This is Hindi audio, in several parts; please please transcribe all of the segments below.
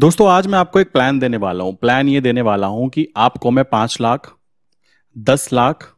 दोस्तों आज मैं आपको एक प्लान देने वाला हूं प्लान ये देने वाला हूं कि आपको मैं पांच लाख दस लाख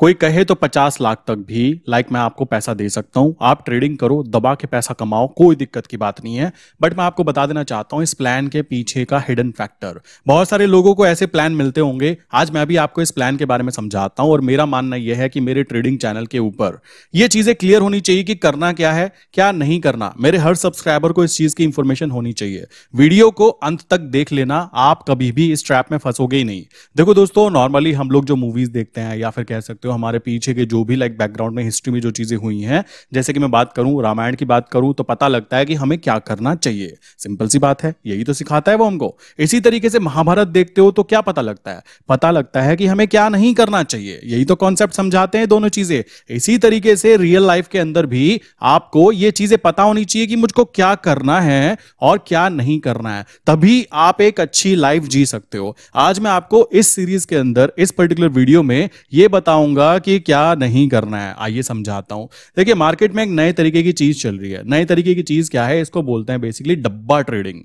कोई कहे तो पचास लाख तक भी लाइक मैं आपको पैसा दे सकता हूं आप ट्रेडिंग करो दबा के पैसा कमाओ कोई दिक्कत की बात नहीं है बट मैं आपको बता देना चाहता हूं इस प्लान के पीछे का हिडन फैक्टर बहुत सारे लोगों को ऐसे प्लान मिलते होंगे आज मैं भी आपको इस प्लान के बारे में समझाता हूं और मेरा मानना यह है कि मेरे ट्रेडिंग चैनल के ऊपर ये चीजें क्लियर होनी चाहिए कि करना क्या है क्या नहीं करना मेरे हर सब्सक्राइबर को इस चीज की इंफॉर्मेशन होनी चाहिए वीडियो को अंत तक देख लेना आप कभी भी इस ट्रैप में फंसोगे ही नहीं देखो दोस्तों नॉर्मली हम लोग जो मूवीज देखते हैं या फिर कह सकते हो हो हमारे पीछे के जो भी लाइक बैकग्राउंड में हिस्ट्री में जो चीज़ें हुई हैं जैसे कि मैं बात करूं रामायण की बात करूं तो पता लगता है कि हमें क्या करना चाहिए सिंपल सी बात है यही तो सिखाता है वो हमको इसी तरीके से महाभारत देखते हो तो क्या पता लगता है पता लगता है कि हमें क्या नहीं करना चाहिए यही तो कॉन्सेप्ट समझाते हैं दोनों चीज़ें इसी तरीके से रियल लाइफ के अंदर भी आपको ये चीज़ें पता होनी चाहिए कि मुझको क्या करना है और क्या नहीं करना है तभी आप एक अच्छी लाइफ जी सकते हो आज मैं आपको इस सीरीज के अंदर इस पर्टिकुलर वीडियो में यह बताऊंगा बताऊंगा कि क्या नहीं करना है आइए समझाता हूं देखिए मार्केट में एक नए तरीके की चीज चल रही है नए तरीके की चीज क्या है इसको बोलते हैं बेसिकली डब्बा ट्रेडिंग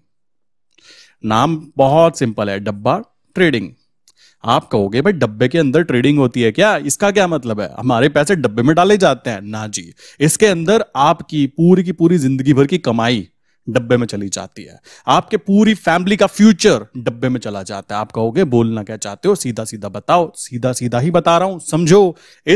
नाम बहुत सिंपल है डब्बा ट्रेडिंग आप कहोगे भाई डब्बे के अंदर ट्रेडिंग होती है क्या इसका क्या मतलब है हमारे पैसे डब्बे में डाले जाते हैं ना जी इसके अंदर आपकी पूरी की पूरी जिंदगी भर की कमाई डब्बे में चली जाती है आपके पूरी फैमिली का फ्यूचर डब्बे में चला जाता है आप कहोगे बोलना क्या चाहते हो सीधा सीधा बताओ सीधा सीधा ही बता रहा हूं समझो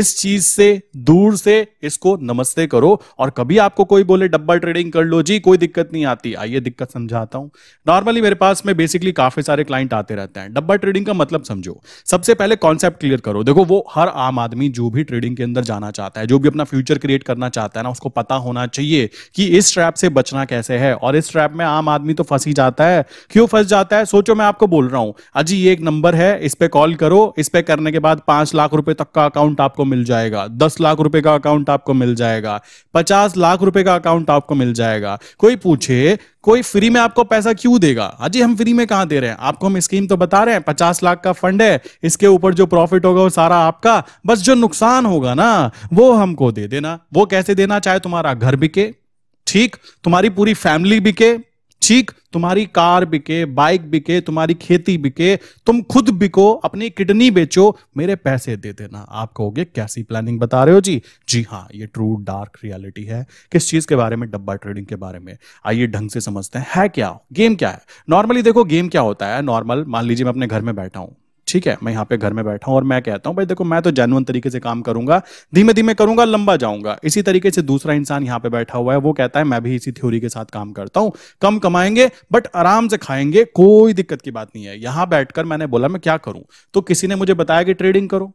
इस चीज से दूर से इसको नमस्ते करो और कभी आपको कोई बोले डब्बा ट्रेडिंग कर लो जी कोई दिक्कत नहीं आती आइए दिक्कत समझाता हूं नॉर्मली मेरे पास में बेसिकली काफी सारे क्लाइंट आते रहते हैं डब्बा ट्रेडिंग का मतलब समझो सबसे पहले कॉन्सेप्ट क्लियर करो देखो वो हर आम आदमी जो भी ट्रेडिंग के अंदर जाना चाहता है जो भी अपना फ्यूचर क्रिएट करना चाहता है ना उसको पता होना चाहिए कि इस ट्रैप से बचना कैसे है और इस ट्रैप में आम आदमी तो फंस ही जाता है क्यों फंस जाता है सोचो मैं आपको बोल रहा हूँ अजी ये एक नंबर है इस पर कॉल करो इस पे करने के बाद पांच लाख रुपए तक का अकाउंट आपको मिल जाएगा दस लाख रुपए का अकाउंट आपको मिल जाएगा पचास लाख रुपए का अकाउंट आपको मिल जाएगा कोई पूछे कोई फ्री में आपको पैसा क्यों देगा अजी हम फ्री में कहा दे रहे हैं आपको हम स्कीम तो बता रहे हैं पचास लाख का फंड है इसके ऊपर जो प्रॉफिट होगा वो सारा आपका बस जो नुकसान होगा ना वो हमको दे देना वो कैसे देना चाहे तुम्हारा घर बिके ठीक तुम्हारी पूरी फैमिली बिके ठीक तुम्हारी कार बिके बाइक बिके तुम्हारी खेती बिके तुम खुद बिको अपनी किडनी बेचो मेरे पैसे दे देना आप कहोगे कैसी प्लानिंग बता रहे हो जी जी हाँ ये ट्रू डार्क रियलिटी है किस चीज के बारे में डब्बा ट्रेडिंग के बारे में आइए ढंग से समझते हैं है क्या गेम क्या है नॉर्मली देखो गेम क्या होता है नॉर्मल मान लीजिए मैं अपने घर में बैठा हूं ठीक है मैं यहाँ पे घर में बैठा हूँ और मैं कहता हूँ भाई देखो मैं तो जेनुअन तरीके से काम करूंगा धीमे धीमे करूंगा लंबा जाऊंगा इसी तरीके से दूसरा इंसान यहाँ पे बैठा हुआ है वो कहता है मैं भी इसी थ्योरी के साथ काम करता हूँ कम कमाएंगे बट आराम से खाएंगे कोई दिक्कत की बात नहीं है यहाँ बैठकर मैंने बोला मैं क्या करूं तो किसी ने मुझे बताया कि ट्रेडिंग करो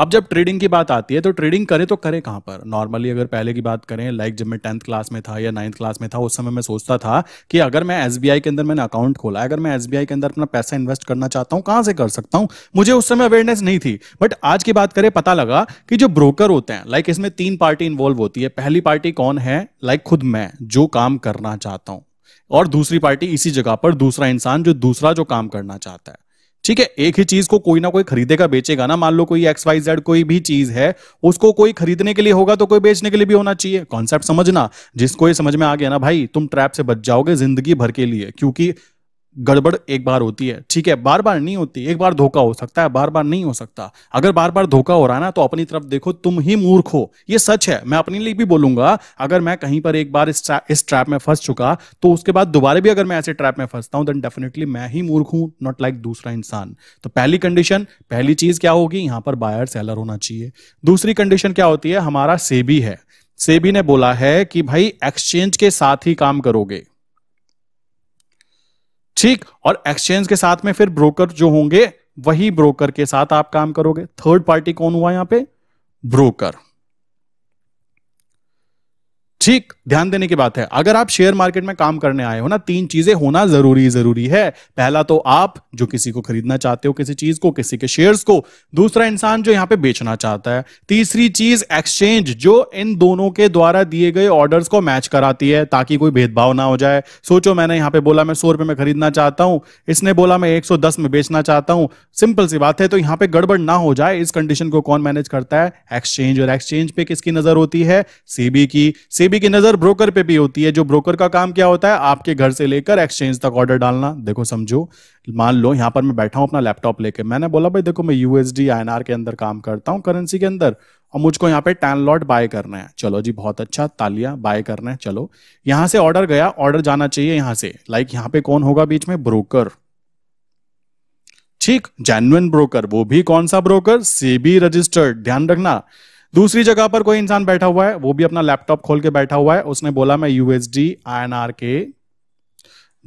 अब जब ट्रेडिंग की बात आती है तो ट्रेडिंग करें तो करें कहां पर नॉर्मली अगर पहले की बात करें लाइक जब मैं टेंथ क्लास में था या नाइन्थ क्लास में था उस समय मैं सोचता था कि अगर मैं एस के अंदर मैंने अकाउंट खोला अगर मैं एस के अंदर अपना पैसा इन्वेस्ट करना चाहता हूं कहां से कर सकता हूं मुझे उस समय अवेयरनेस नहीं थी बट आज की बात करें पता लगा कि जो ब्रोकर होते हैं लाइक इसमें तीन पार्टी इन्वॉल्व होती है पहली पार्टी कौन है लाइक खुद मैं जो काम करना चाहता हूं और दूसरी पार्टी इसी जगह पर दूसरा इंसान जो दूसरा जो काम करना चाहता है ठीक है एक ही चीज को कोई ना कोई खरीदेगा बेचेगा ना मान लो कोई एक्स वाई जेड कोई भी चीज है उसको कोई खरीदने के लिए होगा तो कोई बेचने के लिए भी होना चाहिए कॉन्सेप्ट समझना जिसको ये समझ में आ गया ना भाई तुम ट्रैप से बच जाओगे जिंदगी भर के लिए क्योंकि गड़बड़ एक बार होती है ठीक है बार बार नहीं होती एक बार धोखा हो सकता है बार बार नहीं हो सकता अगर बार बार धोखा हो रहा है ना तो अपनी तरफ देखो तुम ही मूर्ख हो ये सच है मैं अपने लिए भी बोलूंगा अगर मैं कहीं पर एक बार इस, ट्रैप में फंस चुका तो उसके बाद दोबारा भी अगर मैं ऐसे ट्रैप में फंसता हूं देन डेफिनेटली मैं ही मूर्ख हूं नॉट लाइक दूसरा इंसान तो पहली कंडीशन पहली चीज क्या होगी यहां पर बायर सेलर होना चाहिए दूसरी कंडीशन क्या होती है हमारा सेबी है सेबी ने बोला है कि भाई एक्सचेंज के साथ ही काम करोगे ठीक और एक्सचेंज के साथ में फिर ब्रोकर जो होंगे वही ब्रोकर के साथ आप काम करोगे थर्ड पार्टी कौन हुआ यहां पे ब्रोकर ठीक ध्यान देने की बात है अगर आप शेयर मार्केट में काम करने आए हो ना तीन चीजें होना जरूरी जरूरी है पहला तो आप जो किसी को खरीदना चाहते हो किसी चीज को किसी के शेयर्स को दूसरा इंसान जो यहां पे बेचना चाहता है तीसरी चीज एक्सचेंज जो इन दोनों के द्वारा दिए गए ऑर्डर्स को मैच कराती है ताकि कोई भेदभाव ना हो जाए सोचो मैंने यहां पर बोला मैं सौ रुपए में खरीदना चाहता हूं इसने बोला मैं एक में बेचना चाहता हूं सिंपल सी बात है तो यहां पर गड़बड़ ना हो जाए इस कंडीशन को कौन मैनेज करता है एक्सचेंज और एक्सचेंज पे किसकी नजर होती है सीबी की सीबी सेबी की नजर ब्रोकर पे भी होती है जो ब्रोकर का काम क्या होता है आपके घर से लेकर एक्सचेंज तक ऑर्डर डालना देखो समझो मान लो यहां पर मैं बैठा हूं अपना लैपटॉप लेके मैंने बोला भाई देखो मैं यूएसडी आई के अंदर काम करता हूँ करेंसी के अंदर और मुझको यहाँ पे टैन लॉट बाय करना है चलो जी बहुत अच्छा तालिया बाय करना है चलो यहां से ऑर्डर गया ऑर्डर जाना चाहिए यहां से लाइक यहाँ पे कौन होगा बीच में ब्रोकर ठीक जेन्युन ब्रोकर वो भी कौन सा ब्रोकर सेबी रजिस्टर्ड ध्यान रखना दूसरी जगह पर कोई इंसान बैठा हुआ है वो भी अपना लैपटॉप खोल के बैठा हुआ है उसने बोला मैं यूएसडी आई के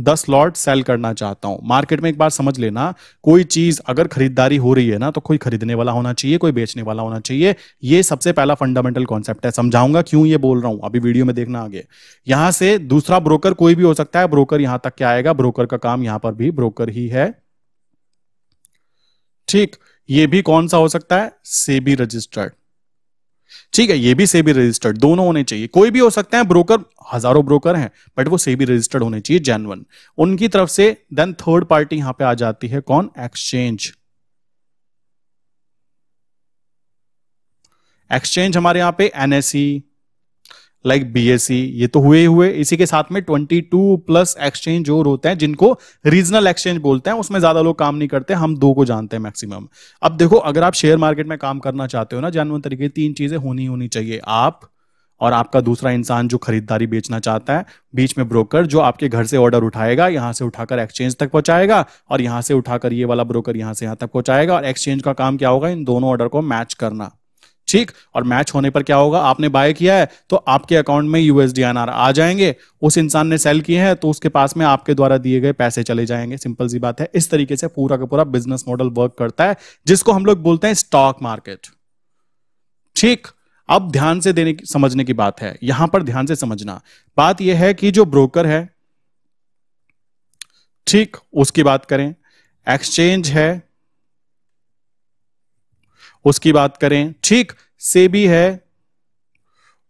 दस लॉट सेल करना चाहता हूं मार्केट में एक बार समझ लेना कोई चीज अगर खरीदारी हो रही है ना तो कोई खरीदने वाला होना चाहिए कोई बेचने वाला होना चाहिए ये सबसे पहला फंडामेंटल कॉन्सेप्ट है समझाऊंगा क्यों ये बोल रहा हूं अभी वीडियो में देखना आगे यहां से दूसरा ब्रोकर कोई भी हो सकता है ब्रोकर यहां तक क्या आएगा ब्रोकर का काम यहां पर भी ब्रोकर ही है ठीक ये भी कौन सा हो सकता है सेबी रजिस्टर्ड ठीक है ये भी सेबी रजिस्टर्ड दोनों होने चाहिए कोई भी हो सकता है ब्रोकर हजारों ब्रोकर हैं बट वो सेबी रजिस्टर्ड होने चाहिए जेनवन उनकी तरफ से देन थर्ड पार्टी यहां पे आ जाती है कौन एक्सचेंज एक्सचेंज हमारे यहां पे एनएसई लाइक सी e, ये तो हुए हुए इसी के साथ में 22 प्लस एक्सचेंज और होते हैं जिनको रीजनल एक्सचेंज बोलते हैं उसमें ज्यादा लोग काम नहीं करते हम दो को जानते हैं मैक्सिमम अब देखो अगर आप शेयर मार्केट में काम करना चाहते हो ना जानवन तरीके तीन चीजें होनी होनी चाहिए आप और आपका दूसरा इंसान जो खरीदारी बेचना चाहता है बीच में ब्रोकर जो आपके घर से ऑर्डर उठाएगा यहां से उठाकर एक्सचेंज तक पहुंचाएगा और यहां से उठाकर ये वाला ब्रोकर यहां से यहां तक पहुंचाएगा और एक्सचेंज का काम क्या होगा इन दोनों ऑर्डर को मैच करना ठीक और मैच होने पर क्या होगा आपने बाय किया है तो आपके अकाउंट में यूएसडी आर आ जाएंगे उस इंसान ने सेल किए हैं तो उसके पास में आपके द्वारा दिए गए पैसे चले जाएंगे सिंपल सी बात है इस तरीके से पूरा का पूरा बिजनेस मॉडल वर्क करता है जिसको हम लोग बोलते हैं स्टॉक मार्केट ठीक अब ध्यान से देने की समझने की बात है यहां पर ध्यान से समझना बात यह है कि जो ब्रोकर है ठीक उसकी बात करें एक्सचेंज है उसकी बात करें ठीक सेबी है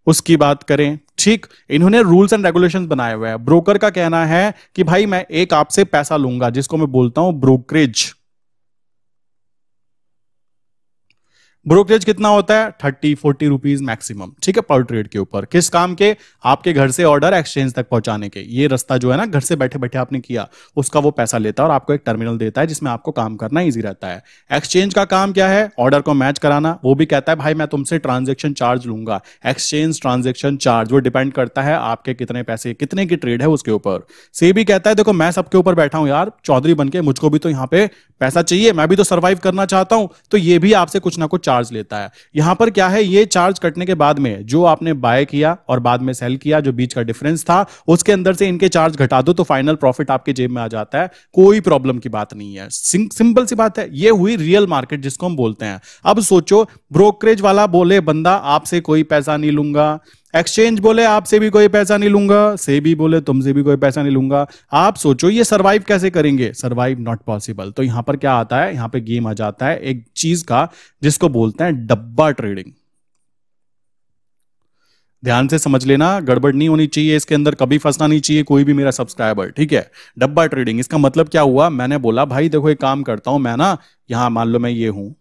उसकी बात करें ठीक इन्होंने रूल्स एंड रेगुलेशंस बनाए हुए हैं ब्रोकर का कहना है कि भाई मैं एक आपसे पैसा लूंगा जिसको मैं बोलता हूं ब्रोकरेज ब्रोकरेज कितना होता है थर्टी फोर्टी रुपीज मैक्सिमम ठीक है पर ट्रेड के ऊपर किस काम के आपके घर से ऑर्डर एक्सचेंज तक पहुंचाने के ये रास्ता जो है ना घर से बैठे बैठे आपने किया उसका वो पैसा लेता है और आपको एक टर्मिनल देता है जिसमें आपको काम करना ईजी रहता है एक्सचेंज का काम क्या है ऑर्डर को मैच कराना वो भी कहता है भाई मैं तुमसे ट्रांजेक्शन चार्ज लूंगा एक्सचेंज ट्रांजेक्शन चार्ज वो डिपेंड करता है आपके कितने पैसे कितने की ट्रेड है उसके ऊपर से भी कहता है देखो मैं सबके ऊपर बैठा हूं यार चौधरी बन के मुझको भी तो यहाँ पे पैसा चाहिए मैं भी तो सर्वाइव करना चाहता हूं तो ये भी आपसे कुछ ना कुछ चार्ज लेता है यहां पर क्या है ये चार्ज कटने के बाद में जो आपने बाय किया और बाद में सेल किया जो बीच का डिफरेंस था उसके अंदर से इनके चार्ज घटा दो तो फाइनल प्रॉफिट आपके जेब में आ जाता है कोई प्रॉब्लम की बात नहीं है सिंपल सी बात है ये हुई रियल मार्केट जिसको हम बोलते हैं अब सोचो ब्रोकरेज वाला बोले बंदा आपसे कोई पैसा नहीं लूंगा एक्सचेंज बोले आपसे भी कोई पैसा नहीं लूंगा से भी बोले तुमसे भी कोई पैसा नहीं लूंगा आप सोचो ये सरवाइव कैसे करेंगे सरवाइव नॉट पॉसिबल तो यहां पर क्या आता है यहां पे गेम आ जाता है एक चीज का जिसको बोलते हैं डब्बा ट्रेडिंग ध्यान से समझ लेना गड़बड़ नहीं होनी चाहिए इसके अंदर कभी फंसना नहीं चाहिए कोई भी मेरा सब्सक्राइबर ठीक है डब्बा ट्रेडिंग इसका मतलब क्या हुआ मैंने बोला भाई देखो एक काम करता हूं मैं ना यहां मान लो मैं ये हूं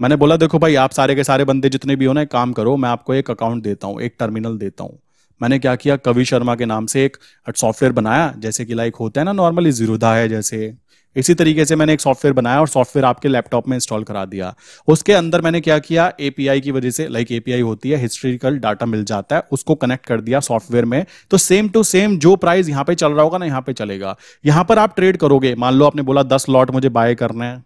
मैंने बोला देखो भाई आप सारे के सारे बंदे जितने भी हो ना काम करो मैं आपको एक अकाउंट देता हूँ एक टर्मिनल देता हूँ मैंने क्या किया कवि शर्मा के नाम से एक सॉफ्टवेयर बनाया जैसे कि लाइक होता है ना नॉर्मली जीरोधा है जैसे इसी तरीके से मैंने एक सॉफ्टवेयर बनाया और सॉफ्टवेयर आपके लैपटॉप में इंस्टॉल करा दिया उसके अंदर मैंने क्या किया एपीआई की वजह से लाइक एपीआई होती है हिस्ट्रिकल डाटा मिल जाता है उसको कनेक्ट कर दिया सॉफ्टवेयर में तो सेम टू सेम जो प्राइस यहाँ पे चल रहा होगा ना यहाँ पे चलेगा यहाँ पर आप ट्रेड करोगे मान लो आपने बोला दस लॉट मुझे बाय करना है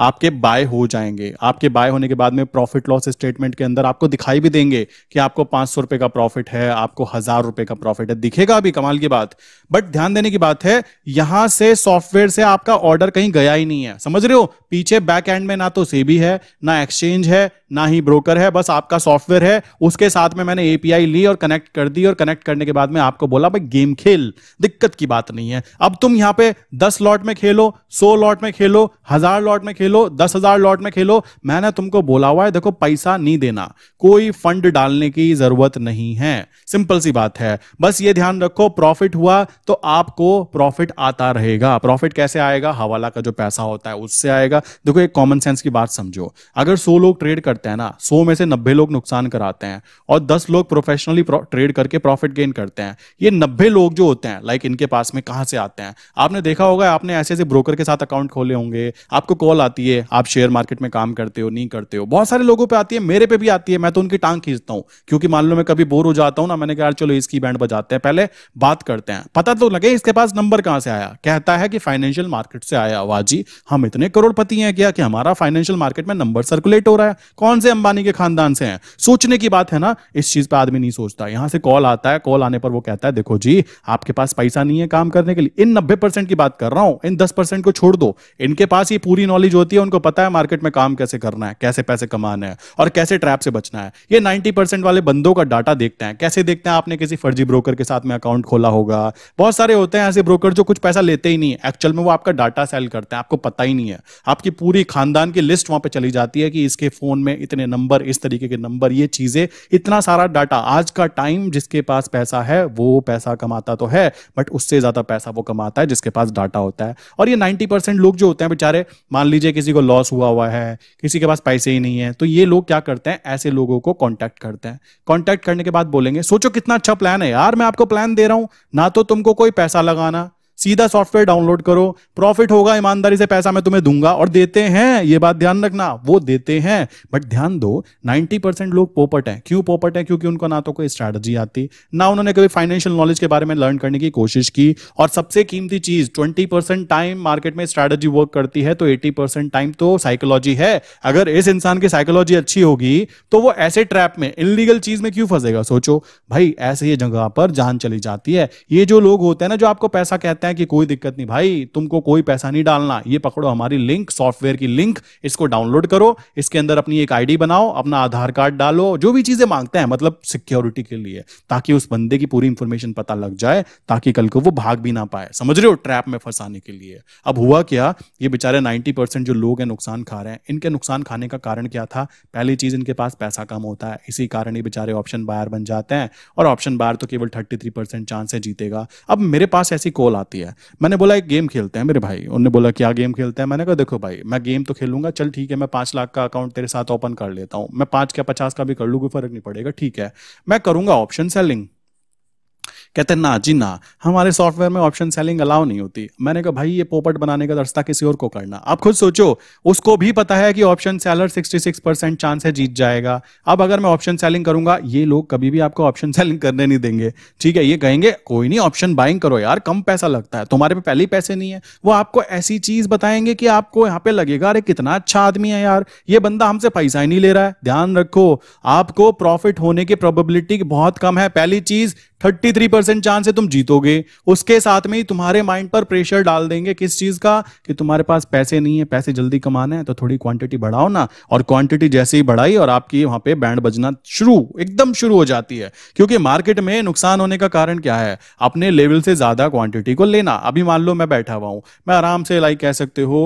आपके बाय हो जाएंगे आपके बाय होने के बाद में प्रॉफिट लॉस स्टेटमेंट के अंदर आपको दिखाई भी देंगे कि आपको पांच सौ रुपए का प्रॉफिट है आपको हजार रुपए का प्रॉफिट है दिखेगा अभी कमाल की बात बट ध्यान देने की बात है यहां से सॉफ्टवेयर से आपका ऑर्डर कहीं गया ही नहीं है समझ रहे हो पीछे बैक एंड में ना तो सेबी है ना एक्सचेंज है ना ही ब्रोकर है बस आपका सॉफ्टवेयर है उसके साथ में मैंने एपीआई ली और कनेक्ट कर दी और कनेक्ट करने के बाद में आपको बोला भाई गेम खेल दिक्कत की बात नहीं है अब तुम यहां पे दस लॉट में खेलो सौ लॉट में खेलो हजार लॉट में खेलो दस हजार लॉट में खेलो मैंने तुमको बोला हुआ है देखो पैसा नहीं देना कोई फंड डालने की जरूरत नहीं है सिंपल सी बात है बस ये ध्यान रखो प्रॉफिट हुआ तो आपको प्रॉफिट आता रहेगा प्रॉफिट कैसे आएगा हवाला का जो पैसा होता है उससे आएगा देखो एक कॉमन सेंस की बात समझो अगर सो लोग ट्रेड करते करते हैं ना सौ में से नब्बे लोग नुकसान कराते हैं और दस लोग प्रोफेशनली ट्रेड करके प्रॉफिट गेन करते हैं ये नब्बे लोग जो होते हैं लाइक इनके पास में कहाँ से आते हैं आपने देखा होगा आपने ऐसे ऐसे ब्रोकर के साथ अकाउंट खोले होंगे आपको कॉल आती है आप शेयर मार्केट में काम करते हो नहीं करते हो बहुत सारे लोगों पर आती है मेरे पे भी आती है मैं तो उनकी टांग खींचता हूँ क्योंकि मान लो मैं कभी बोर हो जाता हूँ ना मैंने कहा चलो इसकी बैंड बजाते हैं पहले बात करते हैं पता तो लगे इसके पास नंबर कहाँ से आया कहता है कि फाइनेंशियल मार्केट से आया वाजी हम इतने करोड़पति हैं क्या कि हमारा फाइनेंशियल मार्केट में नंबर सर्कुलेट हो रहा है कौन कौन से अंबानी के खानदान से हैं सोचने की बात है ना इस चीज पे आदमी नहीं सोचता यहां से कॉल आता है कॉल आने पर वो कहता है देखो जी आपके पास पैसा नहीं है काम करने के लिए इन नब्बे परसेंट की बात कर रहा हूं इन दस परसेंट को छोड़ दो इनके पास ये पूरी नॉलेज होती है उनको पता है मार्केट में काम कैसे करना है कैसे पैसे कमाना है और कैसे ट्रैप से बचना है ये नाइन्टी वाले बंदों का डाटा देखते हैं कैसे देखते हैं आपने किसी फर्जी ब्रोकर के साथ में अकाउंट खोला होगा बहुत सारे होते हैं ऐसे ब्रोकर जो कुछ पैसा लेते ही नहीं है एक्चुअल में वो आपका डाटा सेल करते हैं आपको पता ही नहीं है आपकी पूरी खानदान की लिस्ट वहां पर चली जाती है कि इसके फोन में इतने नंबर इस तरीके के नंबर ये चीजें इतना सारा डाटा आज का टाइम जिसके पास पैसा है वो पैसा कमाता तो है बट उससे ज्यादा पैसा वो कमाता है जिसके पास डाटा होता है और ये नाइन्टी लोग जो होते हैं बेचारे मान लीजिए किसी को लॉस हुआ हुआ है किसी के पास पैसे ही नहीं है तो ये लोग क्या करते हैं ऐसे लोगों को कॉन्टैक्ट करते हैं कॉन्टैक्ट करने के बाद बोलेंगे सोचो कितना अच्छा प्लान है यार मैं आपको प्लान दे रहा हूं ना तो तुमको कोई पैसा लगाना सीधा सॉफ्टवेयर डाउनलोड करो प्रॉफिट होगा ईमानदारी से पैसा मैं तुम्हें दूंगा और देते हैं ये बात ध्यान रखना वो देते हैं बट ध्यान दो 90 परसेंट लोग पोपट हैं क्यों पोपट हैं क्योंकि उनको ना तो कोई स्ट्रैटेजी आती ना उन्होंने कभी फाइनेंशियल नॉलेज के बारे में लर्न करने की कोशिश की और सबसे कीमती चीज ट्वेंटी टाइम मार्केट में स्ट्रैटेजी वर्क करती है तो एटी टाइम तो साइकोलॉजी है अगर इस इंसान की साइकोलॉजी अच्छी होगी तो वो ऐसे ट्रैप में इनलीगल चीज में क्यों फंसेगा सोचो भाई ऐसे ही जगह पर जान चली जाती है ये जो लोग होते हैं ना जो आपको पैसा कहते हैं हैं कि कोई दिक्कत नहीं भाई तुमको कोई पैसा नहीं डालना ये पकड़ो हमारी लिंक सॉफ्टवेयर की लिंक इसको डाउनलोड करो इसके अंदर अपनी एक आईडी बनाओ अपना आधार कार्ड डालो जो भी चीजें मांगते हैं मतलब सिक्योरिटी के लिए ताकि उस बंदे की पूरी इंफॉर्मेशन पता लग जाए ताकि कल को वो भाग भी ना पाए समझ रहे हो ट्रैप में फंसाने के लिए अब हुआ क्या ये बेचारे नाइन्टी जो लोग हैं नुकसान खा रहे हैं इनके नुकसान खाने का कारण क्या था पहली चीज इनके पास पैसा कम होता है इसी कारण ये बेचारे ऑप्शन बायर बन जाते हैं और ऑप्शन बायर तो केवल थर्टी थ्री परसेंट चांस है जीतेगा अब मेरे पास ऐसी कॉल आती है किया मैंने बोला एक गेम खेलते हैं मेरे भाई उन्होंने बोला क्या गेम खेलते हैं मैंने कहा देखो भाई मैं गेम तो खेलूंगा चल ठीक है मैं पांच लाख का अकाउंट तेरे साथ ओपन कर लेता हूँ मैं पांच क्या पचास का भी कर लूँ कोई फर्क नहीं पड़ेगा ठीक है मैं करूंगा ऑप्शन सेलिंग कहते ना जी ना हमारे सॉफ्टवेयर में ऑप्शन सेलिंग अलाउ नहीं होती मैंने कहा भाई ये पोपट बनाने का रास्ता किसी और को करना आप खुद सोचो उसको भी पता है कि ऑप्शन सेलर 66 परसेंट चांस है जीत जाएगा अब अगर मैं ऑप्शन सेलिंग करूंगा ये लोग कभी भी आपको ऑप्शन सेलिंग करने नहीं देंगे ठीक है ये कहेंगे कोई नहीं ऑप्शन बाइंग करो यार कम पैसा लगता है तुम्हारे पे पहले ही पैसे नहीं है वो आपको ऐसी चीज बताएंगे कि आपको यहाँ पे लगेगा अरे कितना अच्छा आदमी है यार ये बंदा हमसे पैसा ही नहीं ले रहा है ध्यान रखो आपको प्रॉफिट होने की प्रोबेबिलिटी बहुत कम है पहली चीज थर्टी थ्री परसेंट चांस है तुम जीतोगे उसके साथ में ही तुम्हारे माइंड पर प्रेशर डाल देंगे किस चीज का कि तुम्हारे पास पैसे नहीं है पैसे जल्दी कमाने हैं तो थोड़ी क्वांटिटी बढ़ाओ ना और क्वांटिटी जैसे ही बढ़ाई और आपकी वहां पे बैंड बजना शुरू एकदम शुरू हो जाती है क्योंकि मार्केट में नुकसान होने का कारण क्या है अपने लेवल से ज्यादा क्वांटिटी को लेना अभी मान लो मैं बैठा हुआ हूं मैं आराम से लाइक कह सकते हो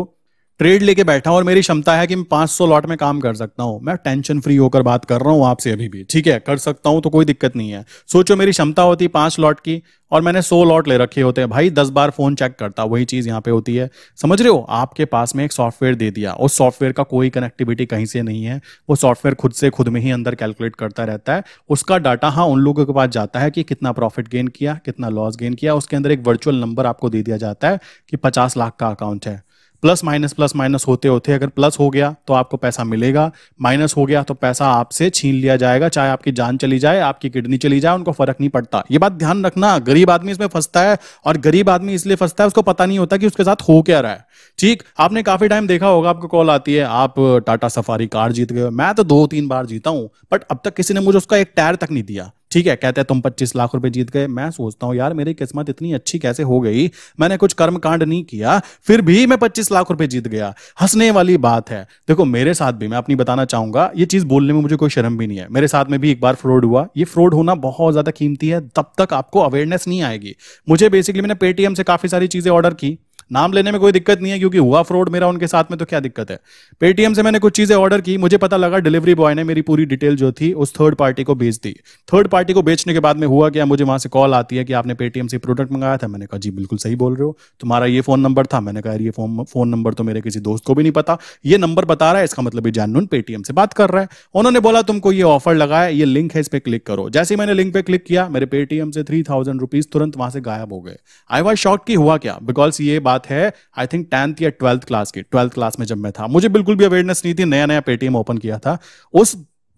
ट्रेड लेके बैठा हूं और मेरी क्षमता है कि मैं 500 लॉट में काम कर सकता हूं मैं टेंशन फ्री होकर बात कर रहा हूं आपसे अभी भी ठीक है कर सकता हूं तो कोई दिक्कत नहीं है सोचो मेरी क्षमता होती पांच लॉट की और मैंने सौ लॉट ले रखे होते हैं भाई दस बार फोन चेक करता वही चीज यहाँ पे होती है समझ रहे हो आपके पास में एक सॉफ्टवेयर दे दिया उस सॉफ्टवेयर का कोई कनेक्टिविटी कहीं से नहीं है वो सॉफ्टवेयर खुद से खुद में ही अंदर कैलकुलेट करता रहता है उसका डाटा हाँ उन लोगों के पास जाता है कि कितना प्रॉफिट गेन किया कितना लॉस गेन किया उसके अंदर एक वर्चुअल नंबर आपको दे दिया जाता है कि पचास लाख का अकाउंट है प्लस माइनस प्लस माइनस होते होते अगर प्लस हो गया तो आपको पैसा मिलेगा माइनस हो गया तो पैसा आपसे छीन लिया जाएगा चाहे आपकी जान चली जाए आपकी किडनी चली जाए उनको फर्क नहीं पड़ता ये बात ध्यान रखना गरीब आदमी इसमें फंसता है और गरीब आदमी इसलिए फंसता है उसको पता नहीं होता कि उसके साथ हो क्या रहा है ठीक आपने काफी टाइम देखा होगा आपको कॉल आती है आप टाटा सफारी कार जीत गए मैं तो दो तीन बार जीता हूं बट अब तक किसी ने मुझे उसका एक टायर तक नहीं दिया ठीक है कहते हैं तुम पच्चीस लाख रुपए जीत गए मैं सोचता हूँ यार मेरी किस्मत इतनी अच्छी कैसे हो गई मैंने कुछ कर्म कांड नहीं किया फिर भी मैं पच्चीस लाख रुपए जीत गया हंसने वाली बात है देखो मेरे साथ भी मैं अपनी बताना चाहूंगा ये चीज बोलने में मुझे कोई शर्म भी नहीं है मेरे साथ में भी एक बार फ्रॉड हुआ ये फ्रॉड होना बहुत ज्यादा कीमती है तब तक आपको अवेयरनेस नहीं आएगी मुझे बेसिकली मैंने पेटीएम से काफी सारी चीजें ऑर्डर की नाम लेने में कोई दिक्कत नहीं है क्योंकि हुआ फ्रॉड मेरा उनके साथ में तो क्या दिक्कत है पेटीएम से मैंने कुछ चीजें ऑर्डर की मुझे पता लगा डिलीवरी बॉय ने मेरी पूरी डिटेल जो थी उस थर्ड पार्टी को बेच दी थर्ड पार्टी को बेचने के बाद में हुआ क्या मुझे वहां से कॉल आती है कि आपने पेटीएम से प्रोडक्ट मंगाया था मैंने कहा जी बिल्कुल सही बोल रहे हो तुम्हारा ये फोन नंबर था मैंने कहा ये फोन फोन नंबर तो मेरे किसी दोस्त को भी नहीं पता ये नंबर बता रहा है इसका मतलब जानून पेटीएम से बात कर रहा है उन्होंने बोला तुमको ये ऑफर लगाया ये लिंक है इस पर क्लिक करो जैसे ही मैंने लिंक पे क्लिक किया मेरे पेटीएम से थ्री थाउजेंड रुपीज तुरंत वहां से गायब हो गए आई वॉज शॉक की हुआ क्या बिकॉज ये बात बात है आई थिंक टेंथ या ट्वेल्थ क्लास की ट्वेल्थ क्लास में जब मैं था मुझे बिल्कुल भी अवेयरनेस नहीं थी नया नया पेटीएम ओपन किया था उस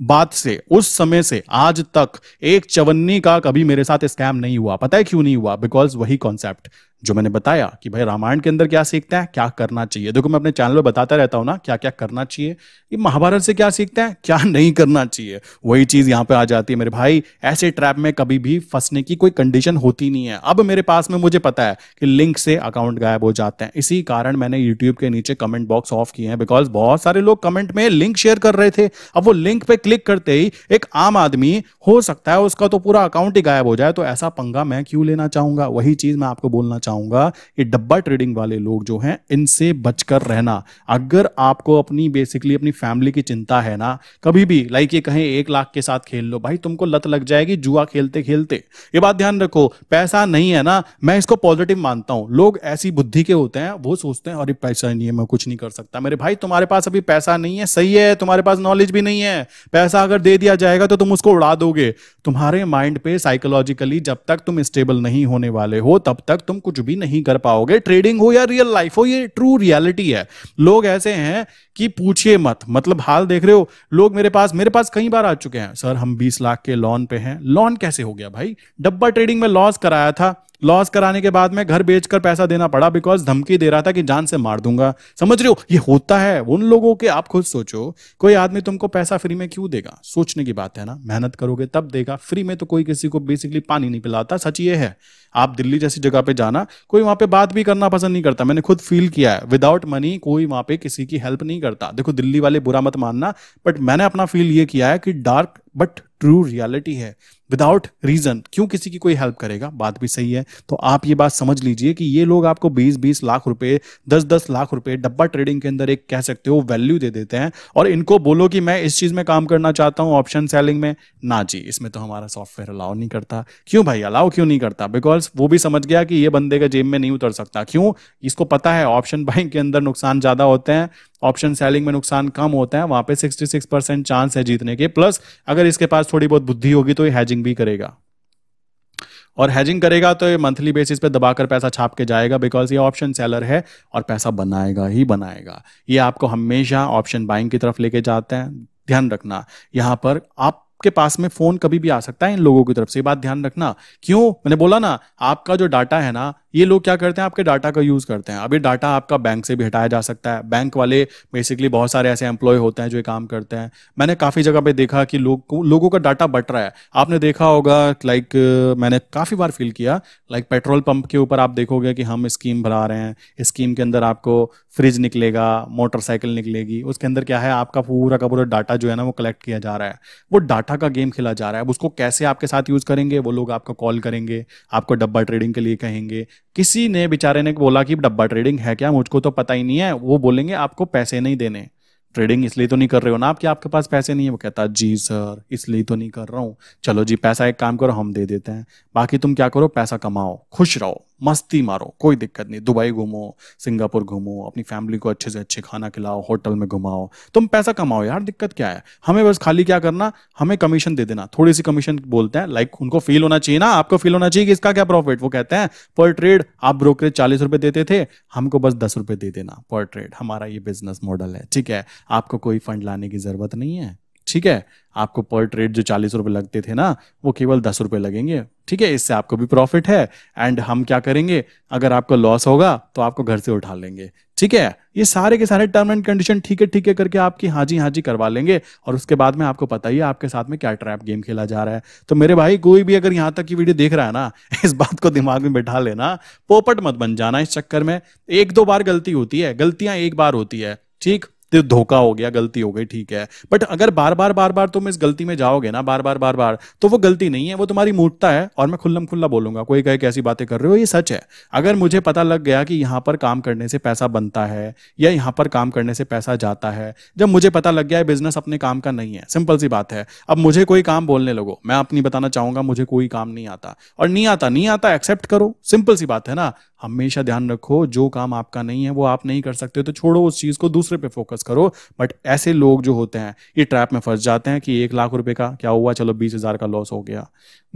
बात से उस समय से आज तक एक चवन्नी का कभी मेरे साथ स्कैम नहीं हुआ पता है क्यों नहीं हुआ बिकॉज वही कॉन्सेप्ट जो मैंने बताया कि भाई रामायण के अंदर क्या सीखते हैं क्या करना चाहिए देखो मैं अपने चैनल पर बताता रहता हूं ना क्या क्या करना चाहिए ये महाभारत से क्या सीखते हैं क्या नहीं करना चाहिए वही चीज़ यहाँ पे आ जाती है मेरे भाई ऐसे ट्रैप में कभी भी फंसने की कोई कंडीशन होती नहीं है अब मेरे पास में मुझे पता है कि लिंक से अकाउंट गायब हो जाते हैं इसी कारण मैंने यूट्यूब के नीचे कमेंट बॉक्स ऑफ किए हैं बिकॉज बहुत सारे लोग कमेंट में लिंक शेयर कर रहे थे अब वो लिंक पे क्लिक करते ही एक आम आदमी हो सकता है उसका तो पूरा अकाउंट ही गायब हो जाए तो ऐसा पंगा मैं क्यों लेना चाहूंगा वही चीज़ मैं आपको बोलना चाहूंगा कि डब्बा ट्रेडिंग वाले लोग जो हैं इनसे बचकर रहना अगर आपको अपनी बेसिकली अपनी फैमिली की चिंता है ना कभी भी लाइक ये कहें एक लाख के साथ खेल लो भाई तुमको लत लग जाएगी जुआ खेलते खेलते ये बात ध्यान रखो पैसा नहीं है ना मैं इसको पॉजिटिव मानता हूं लोग ऐसी बुद्धि के होते हैं वो सोचते हैं अरे पैसा नहीं है मैं कुछ नहीं कर सकता मेरे भाई तुम्हारे पास अभी पैसा नहीं है सही है तुम्हारे पास नॉलेज भी नहीं है पैसा अगर दे दिया जाएगा तो तुम उसको उड़ा दोगे तुम्हारे माइंड पे साइकोलॉजिकली जब तक तुम स्टेबल नहीं होने वाले हो तब तक तुम कुछ कुछ भी नहीं कर पाओगे ट्रेडिंग हो या रियल लाइफ हो ये ट्रू रियलिटी है लोग ऐसे हैं कि पूछिए मत मतलब हाल देख रहे हो लोग मेरे पास मेरे पास कई बार आ चुके हैं सर हम बीस लाख के लोन पे हैं लोन कैसे हो गया भाई डब्बा ट्रेडिंग में लॉस कराया था लॉस कराने के बाद में घर बेचकर पैसा देना पड़ा बिकॉज धमकी दे रहा था कि जान से मार दूंगा समझ रहे हो ये होता है उन लोगों के आप खुद सोचो कोई आदमी तुमको पैसा फ्री में क्यों देगा सोचने की बात है ना मेहनत करोगे तब देगा फ्री में तो कोई किसी को बेसिकली पानी नहीं पिलाता सच ये है आप दिल्ली जैसी जगह पे जाना कोई वहां पे बात भी करना पसंद नहीं करता मैंने खुद फील किया है विदाउट मनी कोई वहां पे किसी की हेल्प नहीं करता देखो दिल्ली वाले बुरा मत मानना बट मैंने अपना फील ये किया है कि डार्क बट ट्रू रियलिटी है विदाउट रीजन क्यों किसी की कोई हेल्प करेगा बात भी सही है तो आप ये बात समझ लीजिए कि ये लोग आपको 20-20 लाख रुपए 10-10 लाख रुपए डब्बा ट्रेडिंग के अंदर एक कह सकते हो वैल्यू दे देते हैं और इनको बोलो कि मैं इस चीज में काम करना चाहता हूं ऑप्शन सेलिंग में ना जी इसमें तो हमारा सॉफ्टवेयर अलाउ नहीं करता क्यों भाई अलाउ क्यों नहीं करता बिकॉज वो भी समझ गया कि ये बंदे का जेब में नहीं उतर सकता क्यों इसको पता है ऑप्शन बाइंग के अंदर नुकसान ज्यादा होते हैं ऑप्शन सेलिंग में नुकसान कम होता है वहां पे 66 परसेंट चांस है जीतने के प्लस अगर इसके पास थोड़ी बहुत बुद्धि होगी तो ये हैजिंग हैजिंग भी करेगा और हैजिंग करेगा तो ये मंथली बेसिस पे दबाकर पैसा छाप के जाएगा बिकॉज ये ऑप्शन सेलर है और पैसा बनाएगा ही बनाएगा ये आपको हमेशा ऑप्शन बाइंग की तरफ लेके जाते हैं ध्यान रखना यहां पर आप आपके पास में फोन कभी भी आ सकता है इन लोगों की तरफ से ये बात ध्यान रखना क्यों मैंने बोला ना आपका जो डाटा है ना ये लोग क्या करते हैं आपके डाटा का यूज करते हैं अभी डाटा आपका बैंक से भी हटाया जा सकता है बैंक वाले बेसिकली बहुत सारे ऐसे एम्प्लॉय होते हैं जो ये काम करते हैं मैंने काफी जगह पे देखा कि लोग लोगों का डाटा बट रहा है आपने देखा होगा लाइक मैंने काफी बार फील किया लाइक पेट्रोल पंप के ऊपर आप देखोगे कि हम स्कीम भरा रहे हैं स्कीम के अंदर आपको फ्रिज निकलेगा मोटरसाइकिल निकलेगी उसके अंदर क्या है आपका पूरा का पूरा डाटा जो है ना वो कलेक्ट किया जा रहा है वो डाटा का गेम खेला जा रहा है अब उसको कैसे आपके साथ यूज़ करेंगे वो लोग आपको कॉल करेंगे आपको डब्बा ट्रेडिंग के लिए कहेंगे किसी ने बेचारे ने बोला कि डब्बा ट्रेडिंग है क्या मुझको तो पता ही नहीं है वो बोलेंगे आपको पैसे नहीं देने ट्रेडिंग इसलिए तो नहीं कर रहे हो ना आपके आपके पास पैसे नहीं है वो कहता जी सर इसलिए तो नहीं कर रहा हूँ चलो जी पैसा एक काम करो हम दे देते हैं बाकी तुम क्या करो पैसा कमाओ खुश रहो मस्ती मारो कोई दिक्कत नहीं दुबई घूमो सिंगापुर घूमो अपनी फैमिली को अच्छे से अच्छे खाना खिलाओ होटल में घुमाओ तुम पैसा कमाओ यार दिक्कत क्या है हमें बस खाली क्या करना हमें कमीशन दे देना थोड़ी सी कमीशन बोलते हैं लाइक उनको फील होना चाहिए ना आपको फील होना चाहिए कि इसका क्या प्रॉफिट वो कहते हैं पर ट्रेड आप ब्रोकरेज चालीस रुपये देते थे हमको बस दस रुपये दे देना पर ट्रेड हमारा ये बिजनेस मॉडल है ठीक है आपको कोई फंड लाने की जरूरत नहीं है ठीक है आपको पर ट्रेड जो चालीस रुपए लगते थे ना वो केवल दस रुपए लगेंगे ठीक है इससे आपको भी प्रॉफिट है एंड हम क्या करेंगे अगर आपका लॉस होगा तो आपको घर से उठा लेंगे ठीक है ये सारे के सारे टर्म एंड कंडीशन ठीक है ठीक है करके आपकी हाजी हाजी करवा लेंगे और उसके बाद में आपको पता ही है आपके साथ में क्या ट्रैप गेम खेला जा रहा है तो मेरे भाई कोई भी अगर यहाँ तक की वीडियो देख रहा है ना इस बात को दिमाग में बैठा लेना पोपट मत बन जाना इस चक्कर में एक दो बार गलती होती है गलतियां एक बार होती है ठीक तो धोखा हो गया गलती हो गई ठीक है बट अगर बार बार बार बार तुम इस गलती में जाओगे ना बार बार बार बार तो वो गलती नहीं है वो तुम्हारी मूर्ता है और मैं खुल्लम खुल्ला बोलूंगा कोई कहे कैसी बातें कर रहे हो ये सच है अगर मुझे पता लग गया कि यहां पर काम करने से पैसा बनता है या यहां पर काम करने से पैसा जाता है जब मुझे पता लग गया है बिजनेस अपने काम का नहीं है सिंपल सी बात है अब मुझे कोई काम बोलने लगो मैं अपनी बताना चाहूंगा मुझे कोई काम नहीं आता और नहीं आता नहीं आता एक्सेप्ट करो सिंपल सी बात है ना हमेशा ध्यान रखो जो काम आपका नहीं है वो आप नहीं कर सकते तो छोड़ो उस चीज को दूसरे पे फोकस करो बट ऐसे लोग जो होते हैं ये ट्रैप में फंस जाते हैं कि एक लाख रुपए का क्या हुआ चलो बीस हज़ार का लॉस हो गया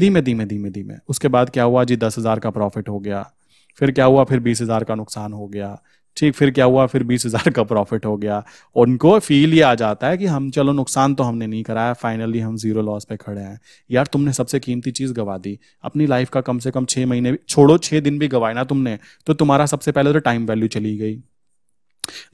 धीमे धीमे धीमे धीमे उसके बाद क्या हुआ जी दस हज़ार का प्रॉफिट हो गया फिर क्या हुआ फिर बीस हज़ार का नुकसान हो गया ठीक फिर क्या हुआ फिर बीस हज़ार का प्रॉफिट हो गया उनको फील ये आ जाता है कि हम चलो नुकसान तो हमने नहीं कराया फाइनली हम जीरो लॉस पे खड़े हैं यार तुमने सबसे कीमती चीज़ गवा दी अपनी लाइफ का कम से कम छह महीने छोड़ो छह दिन भी गवाए ना तुमने तो तुम्हारा सबसे पहले तो टाइम वैल्यू चली गई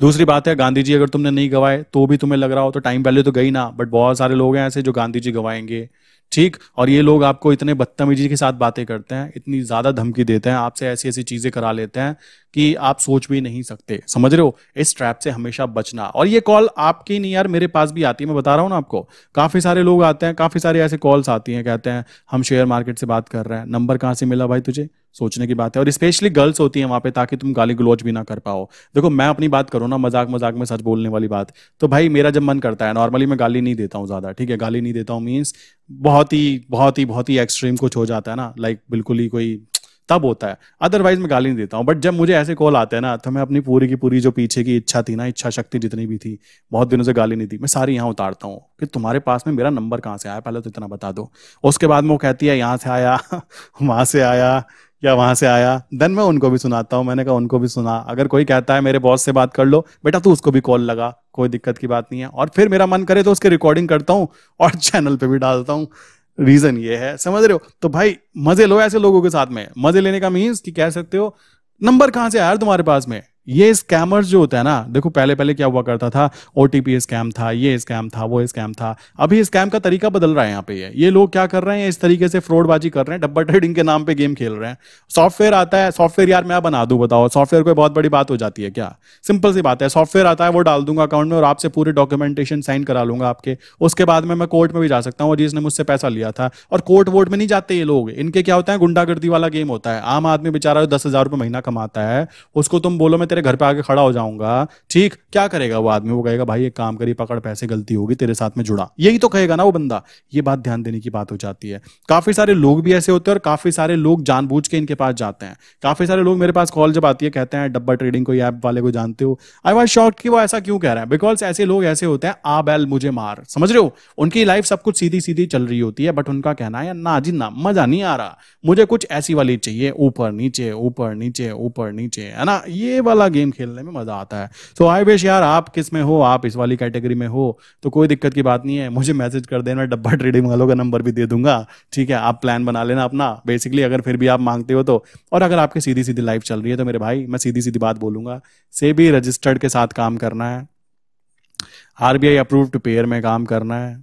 दूसरी बात है गांधी जी अगर तुमने नहीं गवाए तो भी तुम्हें लग रहा हो तो टाइम वैल्यू तो गई ना बट बहुत सारे लोग हैं ऐसे जो गांधी जी गवाएंगे ठीक और ये लोग आपको इतने बदतमीजी के साथ बातें करते हैं इतनी ज्यादा धमकी देते हैं आपसे ऐसी ऐसी चीजें करा लेते हैं कि आप सोच भी नहीं सकते समझ रहे हो इस ट्रैप से हमेशा बचना और ये कॉल आपकी नहीं यार मेरे पास भी आती है मैं बता रहा हूँ ना आपको काफ़ी सारे लोग आते हैं काफ़ी सारे ऐसे कॉल्स आती हैं कहते हैं हम शेयर मार्केट से बात कर रहे हैं नंबर कहाँ से मिला भाई तुझे सोचने की बात है और स्पेशली गर्ल्स होती हैं वहां पे ताकि तुम गाली गलोच भी ना कर पाओ देखो मैं अपनी बात करूँ ना मजाक मजाक में सच बोलने वाली बात तो भाई मेरा जब मन करता है नॉर्मली मैं गाली नहीं देता हूँ ज़्यादा ठीक है गाली नहीं देता हूँ मीन्स बहुत ही बहुत ही बहुत ही एक्सट्रीम कुछ हो जाता है ना लाइक बिल्कुल ही कोई तब होता है अदरवाइज मैं गाली नहीं देता हूँ बट जब मुझे ऐसे कॉल आते हैं ना तो मैं अपनी पूरी की पूरी जो पीछे की इच्छा थी ना इच्छा शक्ति जितनी भी थी बहुत दिनों से गाली नहीं थी मैं सारी यहाँ उतारता हूँ कि तुम्हारे पास में मेरा नंबर कहाँ से आया पहले तो इतना बता दो उसके बाद में वो कहती है यहाँ से आया वहाँ से आया या वहां से आया देन मैं उनको भी सुनाता हूँ मैंने कहा उनको भी सुना अगर कोई कहता है मेरे बॉस से बात कर लो बेटा तू उसको भी कॉल लगा कोई दिक्कत की बात नहीं है और फिर मेरा मन करे तो उसके रिकॉर्डिंग करता हूँ और चैनल पे भी डालता हूँ रीजन ये है समझ रहे हो तो भाई मजे लो ऐसे लोगों के साथ में मजे लेने का मीन्स कि कह सकते हो नंबर कहां से आया तुम्हारे पास में ये स्कैमर्स जो होता है ना देखो पहले पहले क्या हुआ करता था ओटीपी स्कैम था ये स्कैम था वो स्कैम था अभी स्कैम का तरीका बदल रहा है यहाँ पे ये ये लोग क्या कर रहे हैं इस तरीके से फ्रॉडबाजी कर रहे हैं डब्बा ट्रेडिंग के नाम पे गेम खेल रहे हैं सॉफ्टवेयर आता है सॉफ्टवेयर यार मैं बना दू बताओ सॉफ्टवेयर कोई बहुत बड़ी बात हो जाती है क्या सिंपल सी बात है सॉफ्टवेयर आता है वो डाल दूंगा अकाउंट में और आपसे पूरे डॉक्यूमेंटेशन साइन करा लूंगा आपके उसके बाद में मैं कोर्ट में भी जा सकता हूँ जिसने मुझसे पैसा लिया था और कोर्ट वोर्ट में नहीं जाते ये लोग इनके क्या होता है गुंडागर्दी वाला गेम होता है आम आदमी बेचारा दस हजार रुपये महीना कमाता है उसको तुम बोलो मैं तेरे घर पे आके खड़ा हो जाऊंगा ठीक क्या करेगा वो आदमी वो कहेगा भाई एक काम करी पकड़ पैसे गलती होगी तेरे साथ में जुड़ा यही तो कहेगा ना वो बंदा ये बात ध्यान देने की बात हो जाती है काफी सारे लोग भी ऐसे होते हैं और काफी सारे लोग जानबूझ के इनके पास जाते हैं काफी सारे लोग मेरे पास कॉल जब आती है कहते हैं डब्बा ट्रेडिंग कोई ऐप वाले को जानते हो आई वॉज शॉर्ट कि वो ऐसा क्यों कह रहे हैं बिकॉज ऐसे लोग ऐसे होते हैं आ बैल मुझे मार समझ रहे हो उनकी लाइफ सब कुछ सीधी सीधी चल रही होती है बट उनका कहना है ना जी ना मजा नहीं आ रहा मुझे कुछ ऐसी वाली चाहिए ऊपर नीचे ऊपर नीचे ऊपर नीचे है ना ये वाला वाला अच्छा गेम खेलने में मजा आता है सो आई विश यार आप किस में हो आप इस वाली कैटेगरी में हो तो कोई दिक्कत की बात नहीं है मुझे मैसेज कर देना डब्बा ट्रेडिंग वालों का नंबर भी दे दूंगा ठीक है आप प्लान बना लेना अपना बेसिकली अगर फिर भी आप मांगते हो तो और अगर आपकी सीधी सीधी लाइफ चल रही है तो मेरे भाई मैं सीधी सीधी बात बोलूंगा से भी रजिस्टर्ड के साथ काम करना है आरबीआई अप्रूव्ड पेयर में काम करना है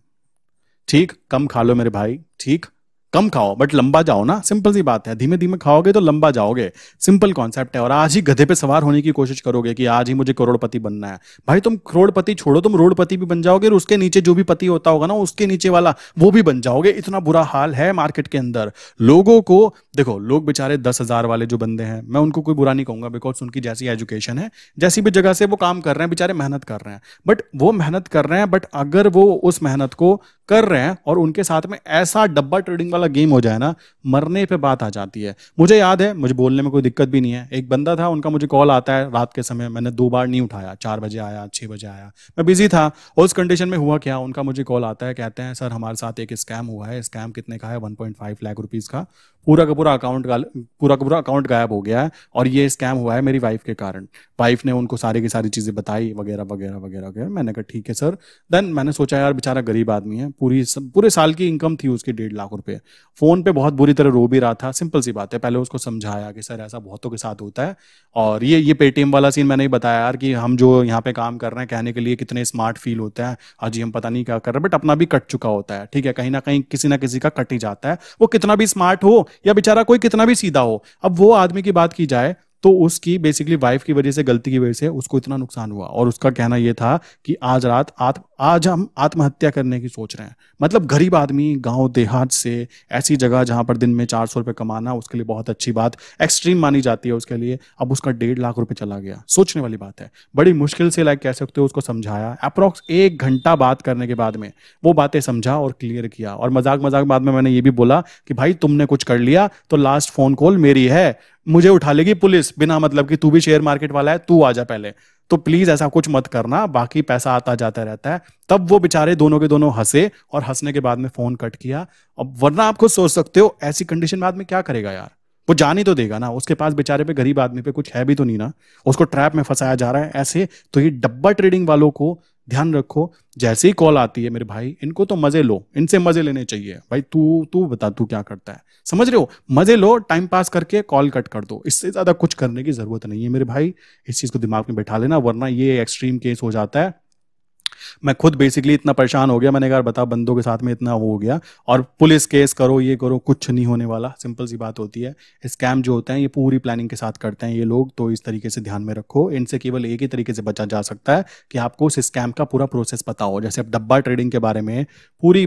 ठीक कम खा लो मेरे भाई ठीक कम खाओ बट लंबा जाओ ना सिंपल सी बात है धीमे धीमे खाओगे तो लंबा जाओगे सिंपल कॉन्सेप्ट है और आज ही गधे पे सवार होने की कोशिश करोगे कि आज ही मुझे करोड़पति बनना है भाई तुम करोड़पति छोड़ो तुम रोडपति भी बन जाओगे और उसके नीचे जो भी पति होता होगा ना उसके नीचे वाला वो भी बन जाओगे इतना बुरा हाल है मार्केट के अंदर लोगों को देखो लोग बेचारे दस हजार वाले जो बंदे हैं मैं उनको कोई बुरा नहीं कहूंगा बिकॉज उनकी जैसी एजुकेशन है जैसी भी जगह से वो काम कर रहे हैं बेचारे मेहनत कर रहे हैं बट वो मेहनत कर रहे हैं बट अगर वो उस मेहनत को कर रहे हैं और उनके साथ में ऐसा डब्बा ट्रेडिंग वाला वाला गेम हो जाए ना मरने पे बात आ जाती है मुझे याद है मुझे बोलने में कोई दिक्कत भी नहीं है एक बंदा था उनका मुझे कॉल आता है रात के समय मैंने दो बार नहीं उठाया चार बजे आया छः बजे आया मैं बिजी था उस कंडीशन में हुआ क्या उनका मुझे कॉल आता है कहते हैं सर हमारे साथ एक स्कैम हुआ है स्कैम कितने का है वन पॉइंट फाइव रुपीज़ का पूरा का पूरा अकाउंट पूरा का पूरा अकाउंट गायब हो गया है और ये स्कैम हुआ है मेरी वाइफ के कारण वाइफ ने उनको सारी की सारी चीज़ें बताई वगैरह वगैरह वगैरह वगैरह मैंने कहा ठीक है सर देन मैंने सोचा यार बेचारा गरीब आदमी है पूरी सब, पूरे साल की इनकम थी उसकी डेढ़ लाख रुपये फ़ोन पे बहुत बुरी तरह रो भी रहा था सिंपल सी बात है पहले उसको समझाया कि सर ऐसा बहुतों के साथ होता है और ये ये पेटीएम वाला सीन मैंने बताया यार कि हम जो यहाँ पे काम कर रहे हैं कहने के लिए कितने स्मार्ट फील होते हैं आज हाँ हम पता नहीं क्या कर रहे बट अपना भी कट चुका होता है ठीक है कहीं ना कहीं किसी ना किसी का कट ही जाता है वो कितना भी स्मार्ट हो या बेचारा कोई कितना भी सीधा हो अब वो आदमी की बात की जाए तो उसकी बेसिकली वाइफ की वजह से गलती की वजह से उसको इतना नुकसान हुआ और उसका कहना यह था कि आज रात आत्म आज हम आत्महत्या करने की सोच रहे हैं मतलब गरीब आदमी गांव देहात से ऐसी जगह जहां पर दिन में चार सौ रुपये कमाना उसके लिए बहुत अच्छी बात एक्सट्रीम मानी जाती है उसके लिए अब उसका डेढ़ लाख रुपये चला गया सोचने वाली बात है बड़ी मुश्किल से लाइक कह सकते हो उसको समझाया अप्रोक्स एक घंटा बात करने के बाद में वो बातें समझा और क्लियर किया और मजाक मजाक बाद में मैंने ये भी बोला कि भाई तुमने कुछ कर लिया तो लास्ट फोन कॉल मेरी है मुझे उठा लेगी पुलिस बिना मतलब कि तू भी शेयर मार्केट वाला है तू आ जा पहले तो प्लीज ऐसा कुछ मत करना बाकी पैसा आता जाता रहता है तब वो बेचारे दोनों के दोनों हंसे और हंसने के बाद में फोन कट किया अब वरना आप खुद सोच सकते हो ऐसी कंडीशन में आदमी क्या करेगा यार वो जान ही तो देगा ना उसके पास बेचारे पे गरीब आदमी पे कुछ है भी तो नहीं ना उसको ट्रैप में फंसाया जा रहा है ऐसे तो ये डब्बा ट्रेडिंग वालों को ध्यान रखो जैसे ही कॉल आती है मेरे भाई इनको तो मजे लो इनसे मजे लेने चाहिए भाई तू तू बता तू क्या करता है समझ रहे हो मजे लो टाइम पास करके कॉल कट कर दो इससे ज्यादा कुछ करने की जरूरत नहीं है मेरे भाई इस चीज को दिमाग में बैठा लेना वरना ये एक्सट्रीम केस हो जाता है मैं खुद बेसिकली इतना परेशान हो गया मैंने कहा बता बंदों के साथ में इतना वो हो गया और पुलिस केस करो ये करो कुछ नहीं होने वाला सिंपल सी बात होती है स्कैम जो होते हैं ये पूरी प्लानिंग के साथ करते हैं ये लोग तो इस तरीके से ध्यान में रखो इनसे केवल एक ही तरीके से बचा जा सकता है कि आपको उस स्कैम का पूरा प्रोसेस पता हो जैसे आप डब्बा ट्रेडिंग के बारे में पूरी